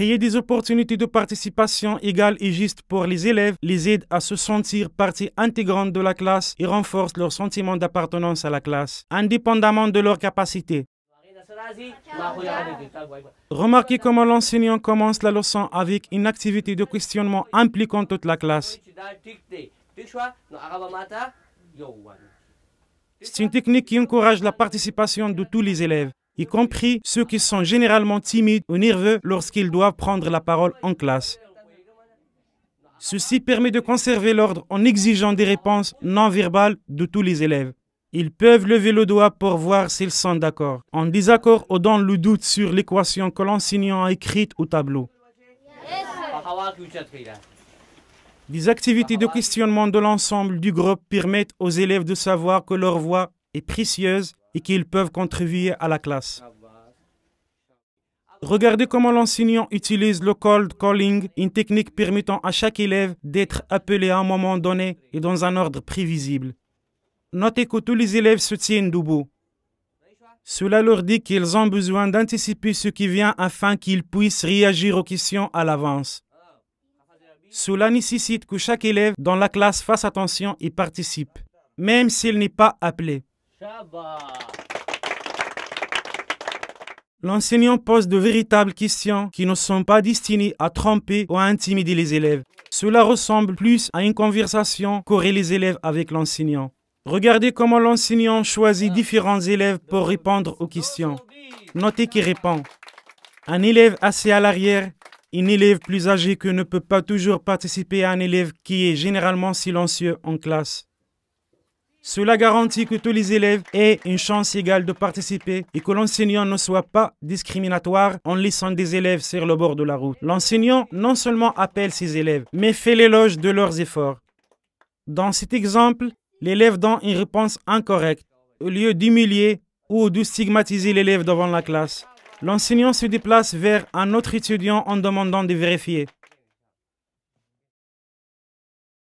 Créer des opportunités de participation égales et justes pour les élèves les aide à se sentir partie intégrante de la classe et renforce leur sentiment d'appartenance à la classe, indépendamment de leurs capacités. Remarquez comment l'enseignant commence la leçon avec une activité de questionnement impliquant toute la classe. C'est une technique qui encourage la participation de tous les élèves y compris ceux qui sont généralement timides ou nerveux lorsqu'ils doivent prendre la parole en classe. Ceci permet de conserver l'ordre en exigeant des réponses non verbales de tous les élèves. Ils peuvent lever le doigt pour voir s'ils sont d'accord, en désaccord ou dans le doute sur l'équation que l'enseignant a écrite au tableau. Des activités de questionnement de l'ensemble du groupe permettent aux élèves de savoir que leur voix est précieuse et qu'ils peuvent contribuer à la classe. Regardez comment l'enseignant utilise le cold calling, une technique permettant à chaque élève d'être appelé à un moment donné et dans un ordre prévisible. Notez que tous les élèves se tiennent debout. Cela leur dit qu'ils ont besoin d'anticiper ce qui vient afin qu'ils puissent réagir aux questions à l'avance. Cela nécessite que chaque élève dans la classe fasse attention et participe, même s'il n'est pas appelé. L'enseignant pose de véritables questions qui ne sont pas destinées à tromper ou à intimider les élèves. Cela ressemble plus à une conversation qu'auraient les élèves avec l'enseignant. Regardez comment l'enseignant choisit différents élèves pour répondre aux questions. Notez qui répond. Un élève assez à l'arrière, un élève plus âgé que ne peut pas toujours participer à un élève qui est généralement silencieux en classe. Cela garantit que tous les élèves aient une chance égale de participer et que l'enseignant ne soit pas discriminatoire en laissant des élèves sur le bord de la route. L'enseignant non seulement appelle ses élèves, mais fait l'éloge de leurs efforts. Dans cet exemple, l'élève donne une réponse incorrecte. Au lieu d'humilier ou de stigmatiser l'élève devant la classe, l'enseignant se déplace vers un autre étudiant en demandant de vérifier.